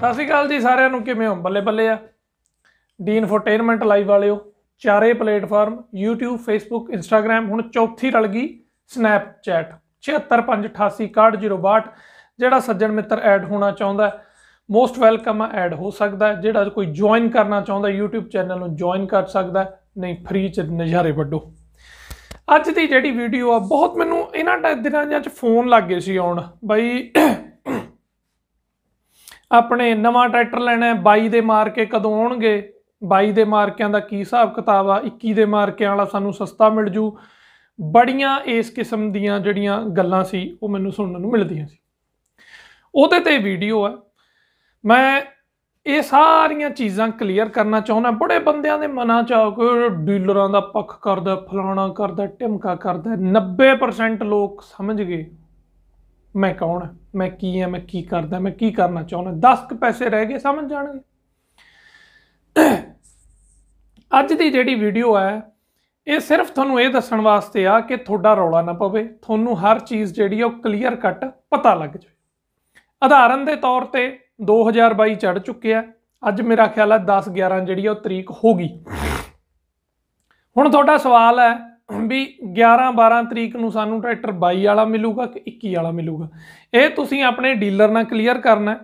ਸਤਿ ਸ਼੍ਰੀ ਅਕਾਲ ਜੀ ਸਾਰਿਆਂ ਨੂੰ ਕਿਵੇਂ ਹੋ ਬੱਲੇ ਬੱਲੇ ਆ ਡੀਨ ਫੋਟੇਨਮੈਂਟ ਲਾਈਵ ਵਾਲਿਓ ਚਾਰੇ ਪਲੇਟਫਾਰਮ YouTube Facebook Instagram ਹੁਣ ਚੌਥੀ ਰਲ ਗਈ Snapchat 7658861062 ਜਿਹੜਾ ਸੱਜਣ ਮਿੱਤਰ ਐਡ ਹੋਣਾ ਚਾਹੁੰਦਾ ਮੋਸਟ ਵੈਲਕਮ ਐਡ ਹੋ ਸਕਦਾ ਜਿਹੜਾ ਕੋਈ ਜੁਆਇਨ ਕਰਨਾ ਚਾਹੁੰਦਾ YouTube ਚੈਨਲ ਨੂੰ ਜੁਆਇਨ ਕਰ ਸਕਦਾ ਨਹੀਂ ਫ੍ਰੀ ਚ ਨਜ਼ਾਰੇ ਵੱਡੋ ਅੱਜ ਦੀ ਜਿਹੜੀ ਵੀਡੀਓ ਆ ਬਹੁਤ ਮੈਨੂੰ ਇਹਨਾਂ ਦਿਨਾਂ 'ਚ ਫੋਨ ਲੱਗੇ ਸੀ ਆਉਣ ਬਈ ਆਪਣੇ ਨਵਾਂ ਟਰੈਕਟਰ ਲੈਣਾ ਹੈ 22 ਦੇ ਮਾਰਕੇ ਕਦੋਂ ਆਉਣਗੇ 22 ਦੇ ਮਾਰਕਿਆਂ ਦਾ ਕੀ ਹਿਸਾਬ ਕਿਤਾਬ ਆ 21 ਦੇ ਮਾਰਕਿਆਂ ਵਾਲਾ ਸਾਨੂੰ ਸਸਤਾ ਮਿਲ ਜੂ ਬੜੀਆਂ ਇਸ ਕਿਸਮ ਦੀਆਂ ਜਿਹੜੀਆਂ ਗੱਲਾਂ ਸੀ ਉਹ ਮੈਨੂੰ ਸੁਣਨ ਨੂੰ ਮਿਲਦੀਆਂ ਸੀ ਉਹਦੇ ਤੇ ਵੀਡੀਓ ਆ ਮੈਂ ਇਹ ਸਾਰੀਆਂ ਚੀਜ਼ਾਂ ਕਲੀਅਰ ਕਰਨਾ ਚਾਹੁੰਦਾ ਬੜੇ ਬੰਦਿਆਂ ਦੇ ਮਨਾਂ 'ਚ ਆ ਕਿ ਡੀਲਰਾਂ ਦਾ ਪੱਖ ਕਰਦਾ ਫਲਾਣਾ ਕਰਦਾ ਟਿਮਕਾ ਕਰਦਾ 90% ਲੋਕ ਸਮਝ ਗਏ ਮੈਂ ਕੌਣ ਹਾਂ ਮੈਂ ਕੀ ਹਾਂ ਮੈਂ ਕੀ ਕਰਦਾ ਮੈਂ ਕੀ ਕਰਨਾ ਚਾਹੁੰਦਾ 10 ਕ ਪੈਸੇ ਰਹਿ ਗਏ ਸਮਝ ਜਾਣਗੇ ਅੱਜ ਦੀ ਜਿਹੜੀ ਵੀਡੀਓ ਹੈ ਇਹ ਸਿਰਫ ਤੁਹਾਨੂੰ ਇਹ ਦੱਸਣ ਵਾਸਤੇ ਆ ਕਿ ਤੁਹਾਡਾ ਰੌਲਾ ਨਾ ਪਵੇ ਤੁਹਾਨੂੰ ਹਰ ਚੀਜ਼ ਜਿਹੜੀ ਉਹ ਕਲੀਅਰ ਕੱਟ ਪਤਾ ਲੱਗ ਜਾਵੇ ਆਧਾਰਨ ਦੇ ਤੌਰ ਤੇ 2022 ਚੜ ਚੁੱਕਿਆ ਅੱਜ ਮੇਰਾ ਖਿਆਲ ਹੈ 10 11 ਜਿਹੜੀ ਉਹ ਤਰੀਕ ਹੋ ਗਈ ਹੁਣ ਤੁਹਾਡਾ ਸਵਾਲ ਹੈ ਵੀ 11 12 ਤਰੀਕ ਨੂੰ ਸਾਨੂੰ ਟਰੈਕਟਰ 22 ਵਾਲਾ ਮਿਲੂਗਾ ਕਿ 21 ਵਾਲਾ ਮਿਲੂਗਾ ਇਹ ਤੁਸੀਂ ਆਪਣੇ ਡੀਲਰ ਨਾਲ ਕਲੀਅਰ ਕਰਨਾ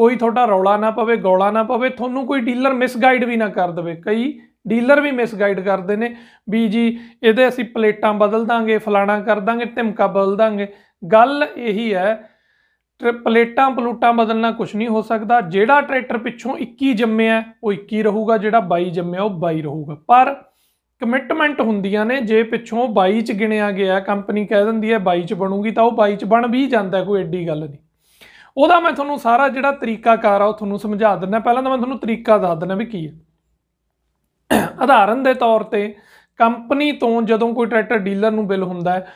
ਕੋਈ ਤੁਹਾਡਾ ਰੌਲਾ ਨਾ ਪਵੇ ਗੋਲਾ ਨਾ ਪਵੇ ਤੁਹਾਨੂੰ ਕੋਈ ਡੀਲਰ ਮਿਸਗਾਈਡ ਵੀ ਨਾ ਕਰ ਦੇਵੇ ਕਈ ਡੀਲਰ ਵੀ ਮਿਸਗਾਈਡ ਕਰਦੇ ਨੇ ਵੀ ਜੀ ਇਹਦੇ ਅਸੀਂ ਪਲੇਟਾਂ ਬਦਲ ਦਾਂਗੇ ਫਲਾਣਾ ਕਰ ਦਾਂਗੇ ਧਮਕਾ ਬਦਲ ਦਾਂਗੇ ਗੱਲ ਇਹੀ ਹੈ ਪਲੇਟਾਂ ਪਲੂਟਾਂ ਬਦਲਣਾ ਕੁਝ ਨਹੀਂ ਹੋ ਸਕਦਾ ਜਿਹੜਾ ਟਰੈਕਟਰ ਪਿੱਛੋਂ 21 ਜੰਮਿਆ ਉਹ 21 ਰਹੂਗਾ ਜਿਹੜਾ 22 ਜੰਮਿਆ ਉਹ 22 ਰਹੂਗਾ ਪਰ ਕਮਿਟਮੈਂਟ ਹੁੰਦੀਆਂ ਨੇ ਜੇ ਪਿੱਛੋਂ 22 ਚ ਗਿਣਿਆ ਗਿਆ ਕੰਪਨੀ ਕਹਿ ਦਿੰਦੀ ਹੈ 22 ਚ ਬਣੂਗੀ ਤਾਂ ਉਹ 22 ਚ ਬਣ ਵੀ ਜਾਂਦਾ ਕੋਈ ਐਡੀ ਗੱਲ ਨਹੀਂ ਉਹਦਾ ਮੈਂ ਤੁਹਾਨੂੰ ਸਾਰਾ ਜਿਹੜਾ ਤਰੀਕਾਕਾਰ ਆ ਉਹ ਤੁਹਾਨੂੰ ਸਮਝਾ ਦਿੰਦਾ ਪਹਿਲਾਂ ਤਾਂ ਮੈਂ ਤੁਹਾਨੂੰ ਤਰੀਕਾ ਦੱਸ ਦਿੰਦਾ ਵੀ ਕੀ ਹੈ ਆਧਾਰਨ ਦੇ ਤੌਰ ਤੇ ਕੰਪਨੀ ਤੋਂ ਜਦੋਂ ਕੋਈ ਟਰੈਕਟਰ ਡੀਲਰ ਨੂੰ ਬਿੱਲ ਹੁੰਦਾ ਹੈ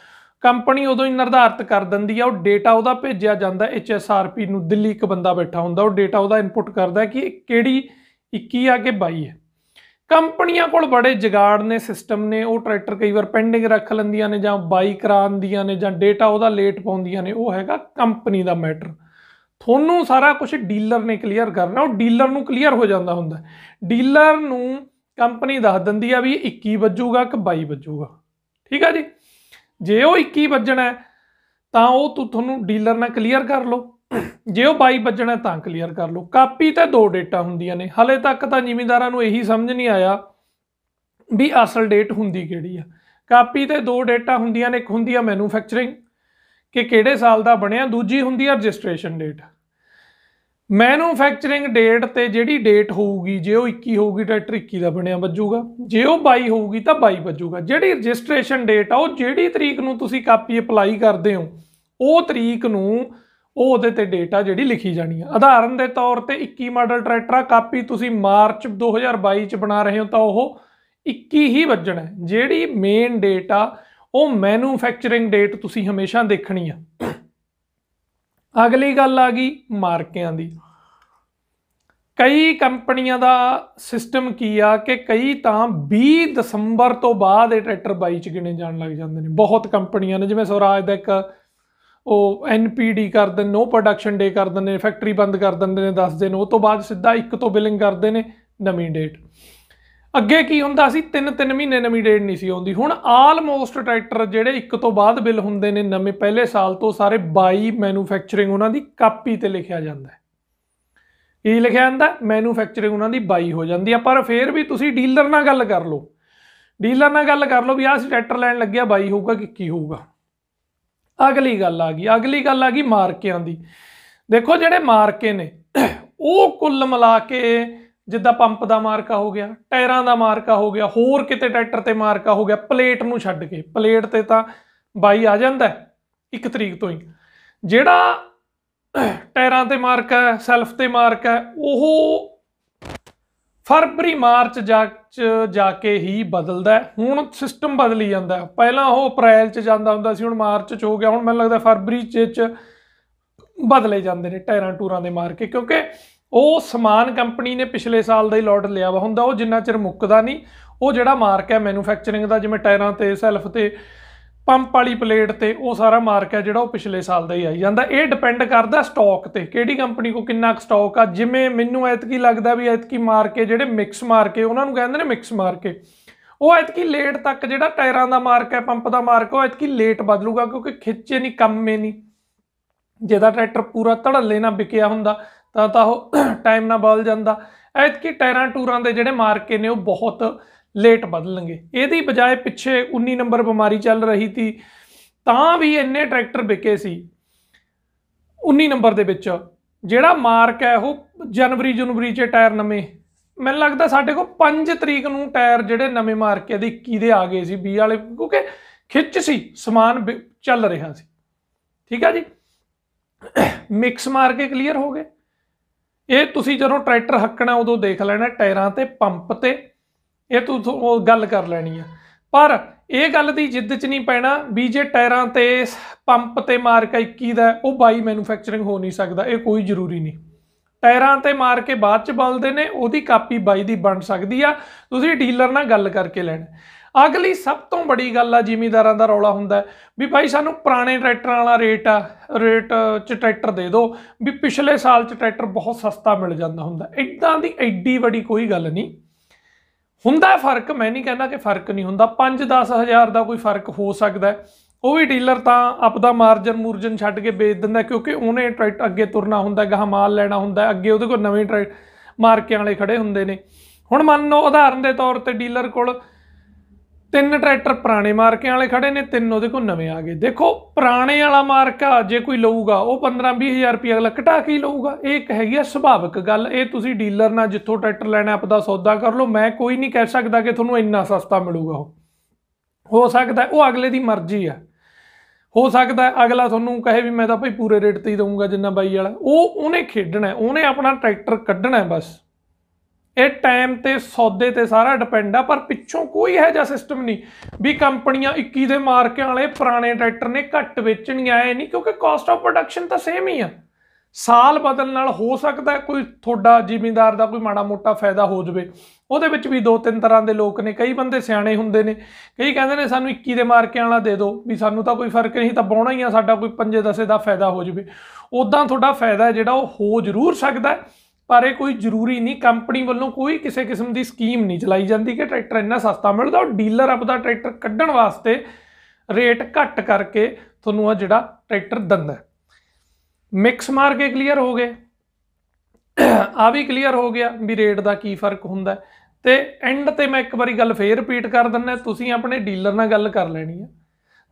ਕੰਪਨੀ ਉਦੋਂ ਹੀ ਨਿਰਧਾਰਤ ਕਰ ਦਿੰਦੀ ਆ ਉਹ ਡੇਟਾ ਉਹਦਾ ਭੇਜਿਆ ਜਾਂਦਾ ਐਚਐਸਆਰਪੀ ਨੂੰ ਦਿੱਲੀ ਇੱਕ ਬੰਦਾ ਬੈਠਾ ਹੁੰਦਾ ਉਹ ਡੇਟਾ ਉਹਦਾ ਇਨਪੁਟ ਕਰਦਾ ਕਿ ਕਿਹੜੀ 21 ਆ ਕੇ 22 ਹੈ ਕੰਪਨੀਆਂ ਕੋਲ ਬੜੇ ਜਗਾੜ ਨੇ ਸਿਸਟਮ ਨੇ ਉਹ ਟਰੈਕਟਰ ਕਈ ਵਾਰ ਪੈਂਡਿੰਗ ਰੱਖ ਲੈਂਦੀਆਂ ਨੇ ਜਾਂ ਬਾਈ ਕਰਾਉਂਦੀਆਂ ਨੇ ਜਾਂ ਡੇਟਾ ਉਹਦਾ ਲੇਟ ਪਾਉਂਦੀਆਂ ਨੇ ਉਹ ਹੈਗਾ ਕੰਪਨੀ ਦਾ ਮੈਟਰ ਤੁਹਾਨੂੰ ਸਾਰਾ ਕੁਝ ਡੀਲਰ ਨੇ ਕਲੀਅਰ ਕਰਨਾ ਉਹ ਡੀਲਰ ਨੂੰ ਕਲੀਅਰ ਹੋ ਜਾਂਦਾ ਹੁੰਦਾ ਡੀਲਰ ਨੂੰ ਕੰਪਨੀ ਦੱਸ ਦਿੰਦੀ ਆ ਵੀ 21 ਵੱਜੂਗਾ ਕਿ 22 ਵੱਜੂਗਾ ਠੀਕ ਆ ਜੀ ਜੇ ਉਹ 21 ਵੱਜਣਾ ਤਾਂ ਉਹ ਤੁਹਾਨੂੰ ਡੀਲਰ ਨਾਲ ਕਲੀਅਰ ਕਰ ਲਓ ਜੇ ਉਹ 22 ਵੱਜਣਾ ਤਾਂ ਕਲੀਅਰ ਕਰ ਲਓ ਕਾਪੀ ਤੇ ਦੋ ਡੇਟਾ ਹੁੰਦੀਆਂ ਨੇ ਹਲੇ ਤੱਕ ਤਾਂ ਜ਼ਿਮੀਂਦਾਰਾਂ ਨੂੰ ਇਹੀ ਸਮਝ ਨਹੀਂ ਆਇਆ ਵੀ ਅਸਲ ਡੇਟ ਹੁੰਦੀ ਕਿਹੜੀ ਆ ਕਾਪੀ ਤੇ ਦੋ ਡੇਟਾ ਹੁੰਦੀਆਂ ਨੇ ਇੱਕ ਹੁੰਦੀ ਆ ਮੈਨੂਫੈਕਚਰਿੰਗ ਕਿ ਕਿਹੜੇ ਸਾਲ ਦਾ ਬਣਿਆ ਦੂਜੀ ਹੁੰਦੀ ਆ ਰਜਿਸਟ੍ਰੇਸ਼ਨ ਡੇਟ ਮੈਨੂਫੈਕਚਰਿੰਗ ਡੇਟ ਤੇ ਜਿਹੜੀ ਡੇਟ ਹੋਊਗੀ ਜੇ ਉਹ 21 ਹੋਊਗੀ ਤਾਂ 21 ਦਾ ਬਣਿਆ ਵੱਜੂਗਾ ਜੇ ਉਹ 22 ਹੋਊਗੀ ਤਾਂ 22 ਵੱਜੂਗਾ ਜਿਹੜੀ ਰਜਿਸਟ੍ਰੇਸ਼ਨ ਡੇਟ ਆ ਉਹ ਜਿਹੜੀ ਤਰੀਕ ਨੂੰ ਤੁਸੀਂ ਕਾਪੀ ਅਪਲਾਈ ਕਰਦੇ ਹੋ ਉਹ ਤਰੀਕ ਨੂੰ ਉਹ ਉਹਦੇ ਤੇ ਡੇਟਾ ਜਿਹੜੀ ਲਿਖੀ ਜਾਣੀ ਆ ਉਦਾਹਰਨ ਦੇ ਤੌਰ ਤੇ 21 ਮਾਡਲ ਟਰੈਕਟਰ ਕਾਪੀ ਤੁਸੀਂ ਮਾਰਚ 2022 ਚ ਬਣਾ ਰਹੇ ਹੋ ਤਾਂ ਉਹ 21 ਹੀ ਵੱਜਣਾ ਜਿਹੜੀ ਮੇਨ ਡੇਟਾ ਉਹ ਮੈਨੂਫੈਕਚਰਿੰਗ ਡੇਟ ਤੁਸੀਂ ਹਮੇਸ਼ਾ ਦੇਖਣੀ ਆ ਅਗਲੀ ਗੱਲ ਆ ਗਈ ਮਾਰਕਿਆਂ ਦੀ ਕਈ ਕੰਪਨੀਆਂ ਦਾ ਸਿਸਟਮ ਕੀ ਆ ਕਿ ਕਈ ਤਾਂ 20 ਦਸੰਬਰ ਤੋਂ ਬਾਅਦ ਇਹ ਟਰੈਕਟਰ 22 ਚ ਗਿਣੇ ਜਾਣ ਲੱਗ ਜਾਂਦੇ ਨੇ ਬਹੁਤ ਕੰਪਨੀਆਂ ਨੇ ਜਿਵੇਂ ਸਵਰਾਜ ਦਾ ਇੱਕ ਉਹ ਐਨਪੀਡੀ ਕਰ ਦਿੰਦੇ ਨੋ ਪ੍ਰੋਡਕਸ਼ਨ ਡੇ ਕਰ ਦਿੰਦੇ ਨੇ ਫੈਕਟਰੀ ਬੰਦ ਕਰ ਦਿੰਦੇ ਨੇ 10 ਦਿਨ ਉਹ ਤੋਂ ਬਾਅਦ ਸਿੱਧਾ ਇੱਕ ਤੋਂ ਬਿਲਿੰਗ ਕਰਦੇ ਨੇ ਨਵੀਂ ਡੇਟ ਅੱਗੇ ਕੀ ਹੁੰਦਾ ਸੀ 3-3 ਮਹੀਨੇ ਨਵੀਂ ਡੇਟ ਨਹੀਂ ਸੀ ਆਉਂਦੀ ਹੁਣ ਆਲਮੋਸਟ ਟਰੈਕਟਰ ਜਿਹੜੇ ਇੱਕ ਤੋਂ ਬਾਅਦ ਬਿੱਲ ਹੁੰਦੇ ਨੇ ਨਵੇਂ ਪਹਿਲੇ ਸਾਲ ਤੋਂ ਸਾਰੇ 22 ਮੈਨੂਫੈਕਚਰਿੰਗ ਉਹਨਾਂ ਦੀ ਕਾਪੀ ਤੇ ਲਿਖਿਆ ਜਾਂਦਾ ਹੈ ਇਹ ਲਿਖਿਆ ਜਾਂਦਾ ਮੈਨੂਫੈਕਚਰਿੰਗ ਉਹਨਾਂ ਦੀ 22 ਹੋ ਜਾਂਦੀ ਆ ਪਰ ਫੇਰ ਵੀ ਤੁਸੀਂ ਡੀਲਰ ਨਾਲ ਗੱਲ ਕਰ ਲਓ ਡੀਲਰ ਨਾਲ ਗੱਲ ਕਰ ਲਓ ਵੀ ਆਹ ਟਰੈਕਟਰ ਲੈਣ ਲੱਗਿਆ 22 ਹੋਊਗਾ ਕਿ ਕੀ ਹੋਊਗਾ ਅਗਲੀ ਗੱਲ ਆ ਗਈ ਅਗਲੀ ਗੱਲ ਆ ਗਈ ਮਾਰਕਿਆਂ ਦੀ ਦੇਖੋ ਜਿਹੜੇ ਮਾਰਕੇ ਨੇ ਉਹ ਕੁੱਲ ਮਿਲਾ ਕੇ ਜਿੱਦਾਂ ਪੰਪ ਦਾ ਮਾਰਕਾ ਹੋ ਗਿਆ ਟਾਇਰਾਂ ਦਾ ਮਾਰਕਾ ਹੋ ਗਿਆ ਹੋਰ ਕਿਤੇ ਟਰੈਕਟਰ ਤੇ ਮਾਰਕਾ ਹੋ ਗਿਆ ਪਲੇਟ ਨੂੰ ਛੱਡ ਕੇ ਪਲੇਟ ਤੇ ਤਾਂ ਬਾਈ ਆ ਜਾਂਦਾ ਇੱਕ ਤਰੀਕ ਤੋਂ ਹੀ ਜਿਹੜਾ ਟਾਇਰਾਂ ਤੇ ਮਾਰਕਾ ਹੈ ਸੈਲਫ ਤੇ ਮਾਰਕਾ ਹੈ ਉਹ ਫਰਵਰੀ ਮਾਰਚ ਜਾ ਜਾ ਕੇ ਹੀ ਬਦਲਦਾ ਹੁਣ ਸਿਸਟਮ ਬਦਲੀ ਜਾਂਦਾ ਪਹਿਲਾਂ ਉਹ ਅਪ੍ਰੈਲ ਚ ਜਾਂਦਾ ਹੁੰਦਾ ਸੀ ਹੁਣ ਮਾਰਚ ਚ ਹੋ ਗਿਆ ਹੁਣ ਮੈਨੂੰ ਲੱਗਦਾ ਫਰਵਰੀ ਚ ਚ ਬਦਲੇ ਜਾਂਦੇ ਨੇ ਟਾਇਰਾਂ ਟੂਰਾਂ ਦੇ ਮਾਰ ਕੇ ਕਿਉਂਕਿ ਉਹ ਸਮਾਨ ਕੰਪਨੀ ਨੇ ਪਿਛਲੇ ਸਾਲ ਦਾ ਹੀ ਲੋਟ ਲਿਆ ਵਾ ਹੁੰਦਾ ਉਹ ਜਿੰਨਾ ਚਿਰ ਮੁੱਕਦਾ ਨਹੀਂ ਉਹ ਜਿਹੜਾ ਮਾਰਕ ਹੈ ਮੈਨੂਫੈਕਚਰਿੰਗ ਦਾ ਜਿਵੇਂ ਟਾਇਰਾਂ ਤੇ ਸੈਲਫ ਤੇ ਪੰਪ ਵਾਲੀ ਪਲੇਟ ਤੇ ਉਹ ਸਾਰਾ ਮਾਰਕ ਹੈ ਜਿਹੜਾ ਉਹ ਪਿਛਲੇ ਸਾਲ ਦਾ ਹੀ ਆਈ ਜਾਂਦਾ ਇਹ ਡਿਪੈਂਡ ਕਰਦਾ ਸਟਾਕ ਤੇ ਕਿਹੜੀ ਕੰਪਨੀ ਕੋ ਕਿੰਨਾ ਸਟਾਕ ਆ ਜਿਵੇਂ ਮੈਨੂੰ ਐਤਕੀ ਲੱਗਦਾ ਵੀ ਐਤਕੀ ਮਾਰ ਕੇ ਜਿਹੜੇ ਮਿਕਸ ਮਾਰਕੇ ਉਹਨਾਂ ਨੂੰ ਕਹਿੰਦੇ ਨੇ ਮਿਕਸ ਮਾਰਕੇ ਕੇ ਉਹ ਐਤਕੀ ਲੇਟ ਤੱਕ ਜਿਹੜਾ ਟਾਇਰਾਂ ਦਾ ਮਾਰਕ ਹੈ ਪੰਪ ਦਾ ਮਾਰਕ ਉਹ ਐਤਕੀ ਲੇਟ ਬਦਲੂਗਾ ਕਿਉਂਕਿ ਖਿੱਚੇ ਨਹੀਂ ਕੰਮੇ ਨਹੀਂ ਜਿਹਦਾ ਟਰੈਕਟਰ ਪੂਰਾ ਧੜੱਲੇ ਨਾਲ ਵਿਕਿਆ ਹੁੰਦਾ ਤਾਂ ਤਾਂ ਉਹ ਟਾਈਮ ਨਾਲ ਬਦਲ ਜਾਂਦਾ ਐਤਕੀ ਟਾਇਰਾਂ ਟੂਰਾਂ ਦੇ ਜਿਹੜੇ ਮਾਰਕੇ ਨੇ ਉਹ ਬਹੁਤ ਲੇਟ ਬਦਲਣਗੇ ਇਹਦੀ ਬਜਾਏ ਪਿੱਛੇ 19 ਨੰਬਰ ਬਿਮਾਰੀ ਚੱਲ ਰਹੀ ਸੀ ਤਾਂ ਵੀ ਇੰਨੇ ਟਰੈਕਟਰ ਵਿਕੇ ਸੀ 19 ਨੰਬਰ ਦੇ ਵਿੱਚ ਜਿਹੜਾ ਮਾਰਕ ਹੈ ਉਹ ਜਨਵਰੀ ਜਨਵਰੀ ਚ ਟਾਇਰ ਨਵੇਂ ਮੈਨੂੰ ਲੱਗਦਾ ਸਾਡੇ ਕੋਲ 5 ਤਰੀਕ ਨੂੰ ਟਾਇਰ ਜਿਹੜੇ ਨਵੇਂ ਮਾਰਕ ਦੇ 21 ਦੇ ਆ ਗਏ ਸੀ 20 ਵਾਲੇ ਕਿਉਂਕਿ ਖਿੱਚ ਸੀ ਸਮਾਨ ਚੱਲ ਰਿਹਾ ਸੀ ਠੀਕ ਆ ਜੀ ਮਿਕਸ ਮਾਰ ਕੇ ਕਲੀਅਰ ਹੋ ਗਏ ਇਹ ਤੁਸੀਂ ਜਦੋਂ ਟਰੈਕਟਰ ਹੱਕਣਾ ਉਦੋਂ ਦੇਖ ਲੈਣਾ ਟਾਇਰਾਂ ਤੇ ਪੰਪ ਤੇ ਇਹ ਤੂੰ ਉਹ ਗੱਲ ਕਰ ਲੈਣੀ ਆ ਪਰ ਇਹ ਗੱਲ ਦੀ ਜਿੱਦ 'ਚ ਨਹੀਂ ਪੈਣਾ ਵੀ ਜੇ ਟਾਇਰਾਂ ਤੇ ਪੰਪ ਤੇ ਮਾਰਕਾ 21 ਦਾ ਉਹ ਬਾਈ ਮੈਨੂਫੈਕਚਰਿੰਗ ਹੋ ਨਹੀਂ ਸਕਦਾ ਇਹ ਕੋਈ ਜ਼ਰੂਰੀ ਨਹੀਂ ਟਾਇਰਾਂ ਤੇ ਮਾਰ ਕੇ ਬਾਅਦ 'ਚ ਬਲਦੇ ਨੇ ਉਹਦੀ ਕਾਪੀ ਬਾਈ ਦੀ ਬਣ ਸਕਦੀ ਆ ਤੁਸੀਂ ਡੀਲਰ ਨਾਲ ਗੱਲ ਕਰਕੇ ਲੈਣਾ ਅਗਲੀ ਸਭ ਤੋਂ ਵੱਡੀ ਗੱਲ ਆ ਜ਼ਿਮੀਦਾਰਾਂ ਦਾ ਰੌਲਾ ਹੁੰਦਾ ਵੀ ਭਾਈ ਸਾਨੂੰ ਪੁਰਾਣੇ ਟਰੈਕਟਰਾਂ ਵਾਲਾ ਰੇਟ ਆ ਰੇਟ 'ਚ ਟਰੈਕਟਰ ਦੇ ਦਿਓ ਵੀ ਪਿਛਲੇ ਸਾਲ 'ਚ ਟਰੈਕਟਰ ਬਹੁਤ ਸਸਤਾ ਮਿਲ ਜਾਂਦਾ ਹੁੰਦਾ ਇਦਾਂ ਦੀ ਐਡੀ ਵੱਡੀ ਕੋਈ ਗੱਲ ਨਹੀਂ ਹੁੰਦਾ ਫਰਕ ਮੈਂ ਨਹੀਂ ਕਹਿੰਦਾ ਕਿ ਫਰਕ ਨਹੀਂ ਹੁੰਦਾ 5-10000 ਦਾ ਕੋਈ ਫਰਕ ਹੋ ਸਕਦਾ ਉਹ ਵੀ ਡੀਲਰ ਤਾਂ ਆਪਦਾ ਮਾਰਜਨ ਮੁਰਜਨ ਛੱਡ ਕੇ ਵੇਚ ਦਿੰਦਾ ਕਿਉਂਕਿ ਉਹਨੇ ਟ੍ਰੈਕਟ ਅੱਗੇ ਤੁਰਨਾ ਹੁੰਦਾ ਗਾਹ ਮਾਲ ਲੈਣਾ ਹੁੰਦਾ ਅੱਗੇ ਉਹਦੇ ਕੋਲ ਨਵੇਂ ਟਰੈਕਟ ਮਾਰਕਿਆਂ ਵਾਲੇ ਖੜੇ ਹੁੰਦੇ ਨੇ ਹੁਣ ਮੰਨ ਲਓ ਉਦਾਹਰਨ ਦੇ ਤੌਰ ਤੇ ਡੀਲਰ ਕੋਲ ਤਿੰਨ ਟਰੈਕਟਰ ਪੁਰਾਣੇ ਮਾਰਕਿਆਂ ਵਾਲੇ ਖੜੇ ਨੇ ਤਿੰਨ ਉਹਦੇ ਕੋਲ ਨਵੇਂ ਆ ਗਏ ਦੇਖੋ ਪੁਰਾਣੇ ਵਾਲਾ ਮਾਰਕਾ ਜੇ ਕੋਈ ਲਊਗਾ ਉਹ 15-20000 ਰੁਪਏ ਅਗਲਾ ਘਟਾ ਕੇ ਹੀ ਲਊਗਾ ਇਹ ਇੱਕ ਹੈਗੀ ਆ ਸੁਭਾਵਿਕ ਗੱਲ ਇਹ ਤੁਸੀਂ ਡੀਲਰ ਨਾਲ ਜਿੱਥੋਂ ਟਰੈਕਟਰ ਲੈਣਾ ਆਪਦਾ ਸੌਦਾ ਕਰ ਲਓ ਮੈਂ ਕੋਈ ਨਹੀਂ ਕਹਿ ਸਕਦਾ ਕਿ ਤੁਹਾਨੂੰ ਇੰਨਾ ਸਸਤਾ ਮਿਲੂਗਾ ਉਹ ਹੋ ਸਕਦਾ ਉਹ ਅਗਲੇ ਦੀ ਮਰਜ਼ੀ ਆ ਹੋ ਸਕਦਾ ਅਗਲਾ ਤੁਹਾਨੂੰ ਕਹੇ ਵੀ ਮੈਂ ਤਾਂ ਭਾਈ ਪੂਰੇ ਰੇਟ ਤੇ ਹੀ ਦਊਂਗਾ ਜਿੰਨਾ ਬਾਈ ਵਾਲਾ ਉਹ ਉਹਨੇ ਖੇਡਣਾ ਉਹਨੇ ਆਪਣਾ ਟਰੈਕਟਰ ਕੱਢਣਾ ਬਸ ਇਹ ਟਾਈਮ ਤੇ ਸੌਦੇ ਤੇ ਸਾਰਾ ਡਿਪੈਂਡ ਆ ਪਰ ਪਿੱਛੋਂ ਕੋਈ ਹੈ ਜਾਂ ਸਿਸਟਮ ਨਹੀਂ ਵੀ ਕੰਪਨੀਆਂ 21 ਦੇ ਮਾਰਕਿਆਂ ਵਾਲੇ ਪੁਰਾਣੇ ਟਰੈਕਟਰ ਨੇ ਘੱਟ ਵੇਚਣੀਆਂ ਆਏ ਨਹੀਂ ਕਿਉਂਕਿ ਕਾਸਟ ਆਫ ਪ੍ਰੋਡਕਸ਼ਨ ਤਾਂ ਸੇਮ ਹੀ ਆ ਸਾਲ ਬਦਲਣ ਨਾਲ ਹੋ ਸਕਦਾ ਕੋਈ ਤੁਹਾਡਾ ਜ਼ਿਮੀਂਦਾਰ ਦਾ ਕੋਈ ਮਾੜਾ ਮੋਟਾ ਫਾਇਦਾ ਹੋ ਜਵੇ ਉਹਦੇ ਵਿੱਚ ਵੀ ਦੋ ਤਿੰਨ ਤਰ੍ਹਾਂ ਦੇ ਲੋਕ ਨੇ ਕਈ ਬੰਦੇ ਸਿਆਣੇ ਹੁੰਦੇ ਨੇ ਕਈ ਕਹਿੰਦੇ ਨੇ ਸਾਨੂੰ 21 ਦੇ ਮਾਰਕਿਆਂ ਵਾਲਾ ਦੇ ਦਿਓ ਵੀ ਸਾਨੂੰ ਤਾਂ ਕੋਈ ਫਰਕ ਨਹੀਂ ਤਾਂ ਬੋਣਾ ਹੀ ਆ ਸਾਡਾ ਕੋਈ 5 10 ਦਾ ਫਾਇਦਾ ਹੋ ਜਵੇ ਉਦਾਂ ਤੁਹਾਡਾ ਫਾਇਦਾ ਜਿਹੜਾ ਉਹ ਹੋ ਜ਼ਰੂਰ ਸਕਦਾ ਪਰ ਇਹ ਕੋਈ ਜ਼ਰੂਰੀ ਨਹੀਂ ਕੰਪਨੀ ਵੱਲੋਂ ਕੋਈ ਕਿਸੇ ਕਿਸਮ ਦੀ ਸਕੀਮ ਨਹੀਂ ਚਲਾਈ ਜਾਂਦੀ ਕਿ ਟਰੈਕਟਰ ਇੰਨਾ ਸਸਤਾ ਮਿਲਦਾ ਉਹ ਡੀਲਰ ਆਪਦਾ ਟਰੈਕਟਰ ਕੱਢਣ ਵਾਸਤੇ ਰੇਟ ਘੱਟ ਕਰਕੇ ਤੁਹਾਨੂੰ ਆ ਜਿਹੜਾ ਟਰੈਕਟਰ ਦਿੰਦਾ ਮਿਕਸ ਮਾਰ ਕੇ ਕਲੀਅਰ ਹੋ ਗਏ ਆ ਵੀ ਕਲੀਅਰ ਹੋ ਗਿਆ ਵੀ ਰੇਟ ਦਾ ਕੀ ਫਰਕ ਹੁੰਦਾ ਤੇ ਐਂਡ ਤੇ ਮੈਂ ਇੱਕ ਵਾਰੀ ਗੱਲ ਫੇਰ ਰਿਪੀਟ ਕਰ ਦਿੰਦਾ ਤੁਸੀਂ ਆਪਣੇ ਡੀਲਰ ਨਾਲ ਗੱਲ ਕਰ ਲੈਣੀ ਹੈ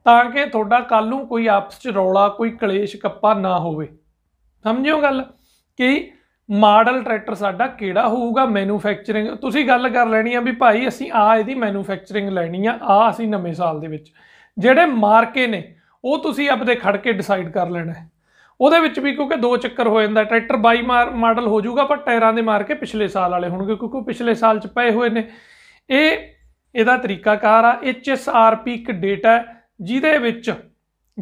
ਤਾਂ ਕਿ ਤੁਹਾਡਾ ਕੱਲ ਨੂੰ ਕੋਈ ਆਪਸ ਚ ਰੌਲਾ ਕੋਈ ਕਲੇਸ਼ ਕੱਪਾ ਨਾ ਹੋਵੇ ਸਮਝਿਓ ਗੱਲ ਕਿ ਮਾਡਲ ਟਰੈਕਟਰ ਸਾਡਾ ਕਿਹੜਾ ਹੋਊਗਾ ਮੈਨੂਫੈਕਚਰਿੰਗ ਤੁਸੀਂ ਗੱਲ ਕਰ ਲੈਣੀ ਆ ਵੀ ਭਾਈ ਅਸੀਂ ਆ ਇਹਦੀ ਮੈਨੂਫੈਕਚਰਿੰਗ ਲੈਣੀ ਆ ਆ ਅਸੀਂ ਨਵੇਂ ਸਾਲ ਦੇ ਵਿੱਚ ਜਿਹੜੇ ਮਾਰਕੇ ਨੇ ਉਹ ਤੁਸੀਂ ਆਪਦੇ ਖੜ ਕੇ ਡਿਸਾਈਡ ਕਰ ਲੈਣਾ ਉਹਦੇ ਵਿੱਚ ਵੀ ਕਿਉਂਕਿ ਦੋ ਚੱਕਰ ਹੋ ਜਾਂਦਾ ਟਰੈਕਟਰ 22 ਮਾਡਲ ਹੋ ਜਾਊਗਾ ਪਰ ਟਾਇਰਾਂ ਦੇ ਮਾਰਕੇ ਪਿਛਲੇ ਸਾਲ ਵਾਲੇ ਹੋਣਗੇ ਕਿਉਂਕਿ ਪਿਛਲੇ ਸਾਲ ਚ ਪਏ ਹੋਏ ਨੇ ਇਹ ਇਹਦਾ ਤਰੀਕਾਕਾਰ ਆ ਪੀ ਇੱਕ ਡੇਟਾ ਜਿਹਦੇ ਵਿੱਚ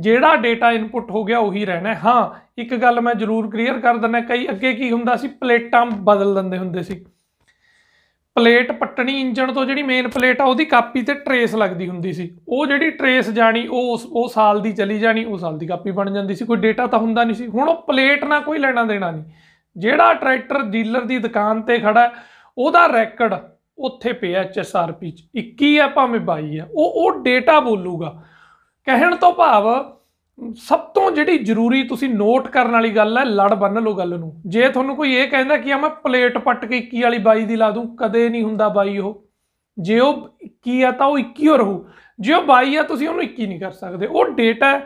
ਜਿਹੜਾ ਡਾਟਾ ਇਨਪੁਟ ਹੋ ਗਿਆ ਉਹੀ ਰਹਿਣਾ ਹਾਂ ਇੱਕ ਗੱਲ ਮੈਂ ਜ਼ਰੂਰ ਕਲੀਅਰ ਕਰ ਦਿੰਦਾ ਕਈ ਅੱਗੇ ਕੀ ਹੁੰਦਾ ਸੀ ਪਲੇਟਾਂ ਬਦਲ ਦਿੰਦੇ ਹੁੰਦੇ ਸੀ ਪਲੇਟ ਪੱਟਣੀ ਇੰਜਣ ਤੋਂ ਜਿਹੜੀ ਮੇਨ ਪਲੇਟ ਆ ਉਹਦੀ ਕਾਪੀ ਤੇ ਟਰੇਸ ਲੱਗਦੀ ਹੁੰਦੀ ਸੀ ਉਹ ਜਿਹੜੀ ਟਰੇਸ ਜਾਣੀ ਉਹ ਉਹ ਸਾਲ ਦੀ ਚਲੀ ਜਾਣੀ ਉਹ ਸਾਲ ਦੀ ਕਾਪੀ ਬਣ ਜਾਂਦੀ ਸੀ ਕੋਈ ਡਾਟਾ ਤਾਂ ਹੁੰਦਾ ਨਹੀਂ ਸੀ ਹੁਣ ਉਹ ਪਲੇਟ ਨਾਲ ਕੋਈ ਲੈਣਾ ਦੇਣਾ ਨਹੀਂ ਜਿਹੜਾ ਟਰੈਕਟਰ ਡੀਲਰ ਦੀ ਦੁਕਾਨ ਤੇ ਖੜਾ ਉਹਦਾ ਰੈਕੋਰਡ ਉੱਥੇ ਪਿਆ ਐਚਐਸਆਰਪੀ ਚ 21 ਆ ਭਾਵੇਂ 22 ਆ ਉਹ ਉਹ ਡਾਟਾ ਬੋਲੂਗਾ ਕਹਿਣ ਤੋਂ ਭਾਵ ਸਭ ਤੋਂ ਜਿਹੜੀ ਜ਼ਰੂਰੀ ਤੁਸੀਂ ਨੋਟ ਕਰਨ ਵਾਲੀ ਗੱਲ ਹੈ ਲੜ ਬੰਨ ਲਓ ਗੱਲ ਨੂੰ ਜੇ ਤੁਹਾਨੂੰ ਕੋਈ ਇਹ ਕਹਿੰਦਾ ਕਿ ਆ ਮੈਂ ਪਲੇਟ ਪੱਟ ਕੇ 21 ਵਾਲੀ ਬਾਈ ਦੀ ਲਾ ਦੂੰ ਕਦੇ ਨਹੀਂ ਹੁੰਦਾ ਬਾਈ ਉਹ ਜੇ ਉਹ 21 ਆ ਤਾਂ ਉਹ 21 ਹੋ ਰਹੂ ਜੇ ਉਹ 22 ਆ ਤੁਸੀਂ ਉਹਨੂੰ 21 ਨਹੀਂ ਕਰ ਸਕਦੇ ਉਹ ਡੇਟਾ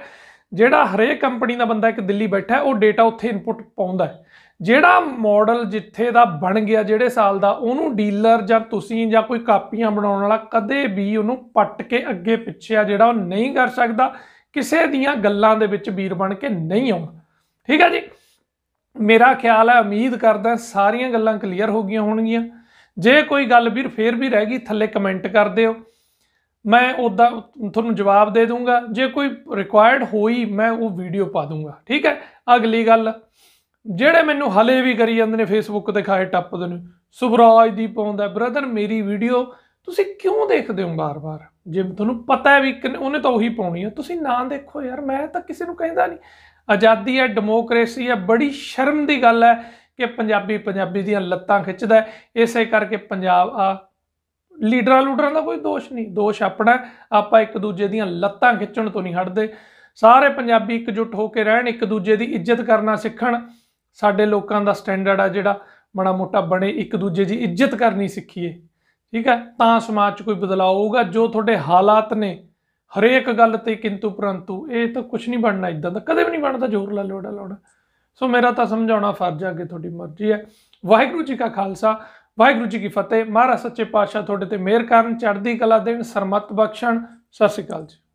ਜਿਹੜਾ ਹਰੇਕ ਕੰਪਨੀ ਦਾ ਬੰਦਾ ਇੱਕ ਦਿੱਲੀ ਬੈਠਾ ਉਹ ਡੇਟਾ ਉੱਥੇ ਇਨਪੁਟ ਪਾਉਂਦਾ ਹੈ ਜਿਹੜਾ ਮਾਡਲ ਜਿੱਥੇ ਦਾ ਬਣ ਗਿਆ ਜਿਹੜੇ ਸਾਲ ਦਾ ਉਹਨੂੰ ਡੀਲਰ ਜਾਂ ਤੁਸੀਂ ਜਾਂ ਕੋਈ ਕਾਪੀਆਂ ਬਣਾਉਣ ਵਾਲਾ ਕਦੇ ਵੀ ਉਹਨੂੰ ਪੱਟ ਕੇ ਅੱਗੇ ਪਿੱਛੇ ਆ ਜਿਹੜਾ ਉਹ ਨਹੀਂ ਕਰ ਸਕਦਾ ਕਿਸੇ ਦੀਆਂ ਗੱਲਾਂ ਦੇ ਵਿੱਚ ਵੀਰ ਬਣ ਕੇ ਨਹੀਂ ਆਉਂਦਾ ਠੀਕ ਹੈ ਜੀ ਮੇਰਾ ਖਿਆਲ ਹੈ ਉਮੀਦ ਕਰਦਾ ਸਾਰੀਆਂ ਗੱਲਾਂ ਕਲੀਅਰ ਹੋ ਗਈਆਂ ਹੋਣਗੀਆਂ ਜੇ ਕੋਈ ਗੱਲ ਵੀਰ ਫੇਰ ਵੀ ਰਹਿ ਗਈ ਥੱਲੇ ਕਮੈਂਟ ਕਰ ਦਿਓ ਮੈਂ ਉਹਦਾ ਤੁਹਾਨੂੰ ਜਵਾਬ ਦੇ ਦੂੰਗਾ ਜੇ ਕੋਈ ਰਿਕੁਆਇਰਡ ਹੋਈ ਮੈਂ ਉਹ ਵੀਡੀਓ ਪਾ ਦੂੰਗਾ ਠੀਕ ਹੈ ਅਗਲੀ ਗੱਲ ਜਿਹੜੇ ਮੈਨੂੰ ਹਲੇ ਵੀ ਕਰੀ ਜਾਂਦੇ ਨੇ ਫੇਸਬੁੱਕ ਤੇ ਖਾਏ ਟੱਪਦੇ ਨੇ ਸੁਭਰਾਜ ਦੀ ਪਾਉਂਦਾ ਬ੍ਰਦਰ ਮੇਰੀ ਵੀਡੀਓ ਤੁਸੀਂ ਕਿਉਂ ਦੇਖਦੇ ਹੋ ਬਾਰ-ਬਾਰ ਜੇ ਤੁਹਾਨੂੰ ਪਤਾ ਹੈ ਵੀ ਉਹਨੇ ਤਾਂ ਉਹੀ ਪਾਉਣੀ ਹੈ ਤੁਸੀਂ ਨਾ ਦੇਖੋ ਯਾਰ ਮੈਂ ਤਾਂ ਕਿਸੇ ਨੂੰ ਕਹਿੰਦਾ ਨਹੀਂ ਆਜ਼ਾਦੀ ਹੈ ਡੈਮੋਕ੍ਰੇਸੀ ਹੈ ਬੜੀ ਸ਼ਰਮ ਦੀ ਗੱਲ ਹੈ ਕਿ ਪੰਜਾਬੀ ਪੰਜਾਬੀ ਦੀਆਂ ਲੱਤਾਂ ਖਿੱਚਦਾ ਇਸੇ ਕਰਕੇ ਪੰਜਾਬ ਆ ਲੀਡਰਾਂ ਲੂਡਰਾਂ ਦਾ ਕੋਈ ਦੋਸ਼ ਨਹੀਂ ਦੋਸ਼ ਆਪਣਾ ਆਪਾਂ ਇੱਕ ਦੂਜੇ ਦੀਆਂ ਲੱਤਾਂ ਖਿੱਚਣ ਤੋਂ ਨਹੀਂ ਹਟਦੇ ਸਾਰੇ ਪੰਜਾਬੀ ਇਕਜੁੱਟ ਹੋ ਕੇ ਰਹਿਣ ਇੱਕ ਦੂਜੇ ਦੀ ਇੱਜ਼ਤ ਕਰਨਾ ਸਿੱਖਣ ਸਾਡੇ ਲੋਕਾਂ ਦਾ ਸਟੈਂਡਰਡ ਆ ਜਿਹੜਾ ਮਾੜਾ ਮੋਟਾ ਬਣੇ ਇੱਕ ਦੂਜੇ ਦੀ ਇੱਜ਼ਤ ਕਰਨੀ ਸਿੱਖੀਏ ਠੀਕ ਹੈ ਤਾਂ ਸਮਾਜ 'ਚ ਕੋਈ ਬਦਲਾਅ ਹੋਊਗਾ ਜੋ ਤੁਹਾਡੇ ਹਾਲਾਤ ਨੇ ਹਰੇਕ ਗੱਲ ਤੇ ਕਿੰਤੂ ਪਰੰਤੂ ਇਹ ਤਾਂ ਕੁਝ ਨਹੀਂ ਬਣਨਾ ਇਦਾਂ ਦਾ ਕਦੇ ਵੀ ਨਹੀਂ ਬਣਦਾ ਜ਼ੋਰ ਲਾ ਲੋੜਾ ਲੋੜਾ ਸੋ ਮੇਰਾ ਤਾਂ ਸਮਝਾਉਣਾ ਫਰਜ਼ ਆ ਅੱਗੇ ਤੁਹਾਡੀ ਮਰਜ਼ੀ ਹੈ ਵਾਹਿਗੁਰੂ ਜੀ ਕਾ ਖਾਲਸਾ ਵਾਹਿਗੁਰੂ ਜੀ ਕੀ ਫਤਿਹ ਮਹਾਰਾ ਸੱਚੇ ਪਾਤਸ਼ਾਹ ਤੁਹਾਡੇ ਤੇ ਮਿਹਰ ਕਰਨ ਚੜ੍ਹਦੀ ਕਲਾ ਦੇਣ ਸਰਮਤ ਬਖਸ਼ਣ ਸਤਿ ਸ੍ਰੀ ਅਕਾਲ ਜੀ